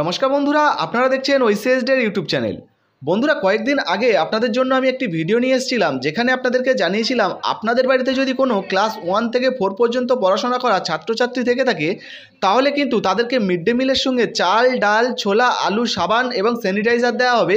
নমস্কার বন্ধুরা আপনারা দেখছেন ওইসিএসডের ইউটিউব চ্যানেল বন্ধুরা কয়েকদিন আগে আপনাদের জন্য আমি একটি ভিডিও নিয়ে এসেছিলাম যেখানে আপনাদেরকে জানিয়েছিলাম আপনাদের বাড়িতে যদি কোনো ক্লাস ওয়ান থেকে ফোর পর্যন্ত পড়াশোনা করা ছাত্রছাত্রী থেকে থাকে তাহলে কিন্তু তাদেরকে মিড ডে মিলের সঙ্গে চাল ডাল ছোলা আলু সাবান এবং স্যানিটাইজার দেওয়া হবে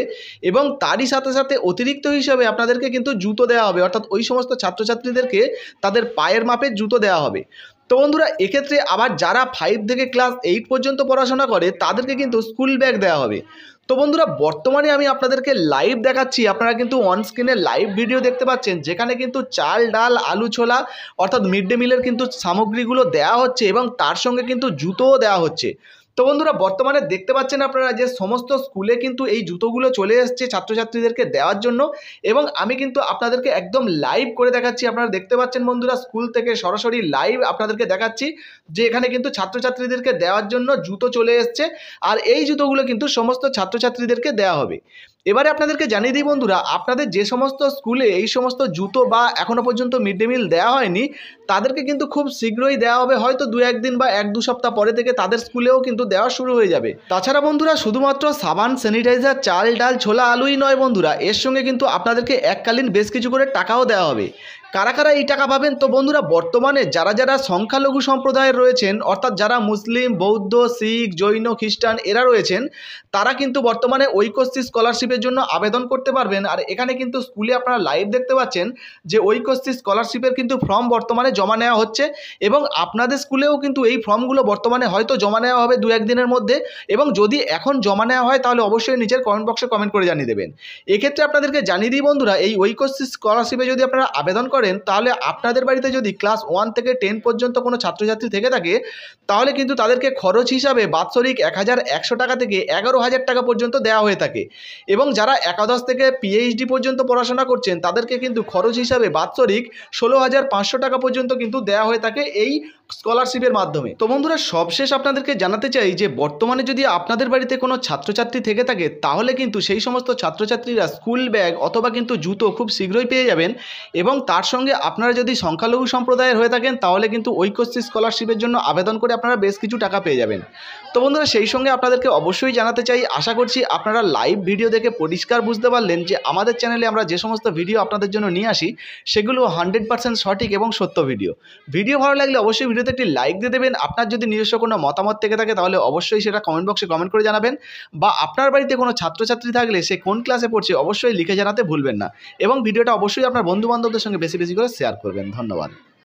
এবং তারই সাথে সাথে অতিরিক্ত হিসাবে আপনাদেরকে কিন্তু জুতো দেওয়া হবে অর্থাৎ ওই সমস্ত ছাত্রছাত্রীদেরকে তাদের পায়ের মাপের জুতো দেওয়া হবে তো বন্ধুরা এক্ষেত্রে আবার যারা ফাইভ থেকে ক্লাস এইট পর্যন্ত পড়াশোনা করে তাদেরকে কিন্তু স্কুল ব্যাগ দেওয়া হবে তো বন্ধুরা বর্তমানে আমি আপনাদেরকে লাইভ দেখাচ্ছি আপনারা কিন্তু অন স্ক্রিনে লাইভ ভিডিও দেখতে পাচ্ছেন যেখানে কিন্তু চাল ডাল আলু ছোলা অর্থাৎ মিড ডে মিলের কিন্তু সামগ্রীগুলো দেয়া হচ্ছে এবং তার সঙ্গে কিন্তু জুতোও দেওয়া হচ্ছে তো বন্ধুরা বর্তমানে দেখতে পাচ্ছেন আপনারা যে সমস্ত স্কুলে কিন্তু এই জুতোগুলো চলে এসছে ছাত্রছাত্রীদেরকে দেওয়ার জন্য এবং আমি কিন্তু আপনাদেরকে একদম লাইভ করে দেখাচ্ছি আপনারা দেখতে পাচ্ছেন বন্ধুরা স্কুল থেকে সরাসরি লাইভ আপনাদেরকে দেখাচ্ছি যে এখানে কিন্তু ছাত্রছাত্রীদেরকে দেওয়ার জন্য জুতো চলে এসছে আর এই জুতোগুলো কিন্তু সমস্ত ছাত্রছাত্রীদেরকে দেওয়া হবে এবারে আপনাদেরকে জানিয়ে দিই বন্ধুরা আপনাদের যে সমস্ত স্কুলে এই সমস্ত জুতো বা এখনও পর্যন্ত মিড ডে মিল দেওয়া হয়নি তাদেরকে কিন্তু খুব শীঘ্রই দেওয়া হবে হয়তো দু একদিন বা এক দু সপ্তাহ পরে থেকে তাদের স্কুলেও কিন্তু দেওয়া শুরু হয়ে যাবে তাছাড়া বন্ধুরা শুধুমাত্র সাবান স্যানিটাইজার চাল ডাল ছোলা আলুই নয় বন্ধুরা এর সঙ্গে কিন্তু আপনাদেরকে এককালীন বেশ কিছু করে টাকাও দেওয়া হবে কারা কারা এই টাকা পাবেন তো বন্ধুরা বর্তমানে যারা যারা সংখ্যালঘু সম্প্রদায়ের রয়েছেন অর্থাৎ যারা মুসলিম বৌদ্ধ শিখ জৈন খ্রিস্টান এরা রয়েছেন তারা কিন্তু বর্তমানে ঐক্যশ্রী স্কলারশিপের জন্য আবেদন করতে পারবেন আর এখানে কিন্তু স্কুলে আপনারা লাইভ দেখতে পাচ্ছেন যে ঐক্যশ্রী স্কলারশিপের কিন্তু ফর্ম বর্তমানে জমা নেওয়া হচ্ছে এবং আপনাদের স্কুলেও কিন্তু এই ফর্মগুলো বর্তমানে হয়তো জমা নেওয়া হবে দু একদিনের মধ্যে এবং যদি এখন জমা নেওয়া হয় তাহলে অবশ্যই নিজের কমেন্ট বক্সে কমেন্ট করে জানিয়ে দেবেন এক্ষেত্রে আপনাদেরকে জানিয়ে দিই বন্ধুরা এই ঐক্যশ্রী স্কলারশিপে যদি আপনারা আবেদন করেন করেন তাহলে আপনাদের বাড়িতে যদি ক্লাস ওয়ান থেকে টেন পর্যন্ত কোনো ছাত্রছাত্রী থেকে থাকে তাহলে কিন্তু তাদেরকে খরচ হিসাবে বাৎসরিক এক হাজার একশো টাকা থেকে এগারো হাজার টাকা পর্যন্ত দেওয়া হয়ে থাকে এবং যারা একাদশ থেকে পিএইচডি পর্যন্ত পড়াশোনা করছেন তাদেরকে কিন্তু খরচ হিসাবে বাৎসরিক ষোলো হাজার পাঁচশো টাকা পর্যন্ত কিন্তু দেওয়া হয়ে থাকে এই স্কলারশিপের মাধ্যমে তো বন্ধুরা সবশেষ আপনাদেরকে জানাতে চাই যে বর্তমানে যদি আপনাদের বাড়িতে কোনো ছাত্রছাত্রী থেকে থাকে তাহলে কিন্তু সেই সমস্ত ছাত্রছাত্রীরা স্কুল ব্যাগ অথবা কিন্তু জুতো খুব শীঘ্রই পেয়ে যাবেন এবং তার সঙ্গে আপনারা যদি সংখ্যালঘু সম্প্রদায়ের হয়ে থাকেন তাহলে কিন্তু ঐক্যশ্রী স্কলারশিপের জন্য আবেদন করে আপনারা বেশ কিছু টাকা পেয়ে যাবেন তো বন্ধুরা সেই সঙ্গে আপনাদেরকে অবশ্যই জানাতে চাই আশা করছি আপনারা লাইভ ভিডিও দেখে পরিষ্কার বুঝতে পারলেন যে আমাদের চ্যানেলে আমরা যে সমস্ত ভিডিও আপনাদের জন্য নিয়ে আসি সেগুলো হান্ড্রেড পার্সেন্ট সঠিক এবং সত্য ভিডিও ভিডিও ভালো লাগলে অবশ্যই ভিডিওতে একটি লাইক দিয়ে দেবেন আপনার যদি নিজস্ব কোনো মতামত থেকে থাকে তাহলে অবশ্যই সেটা কমেন্ট বক্সে কমেন্ট করে জানাবেন বা আপনার বাড়িতে কোনো ছাত্রছাত্রী থাকলে সে কোন ক্লাসে পড়ছে অবশ্যই লিখে জানাতে ভুলবেন না এবং ভিডিওটা অবশ্যই আপনার বন্ধুবান্ধবদের সঙ্গে বেশি বেশি করে শেয়ার করবেন ধন্যবাদ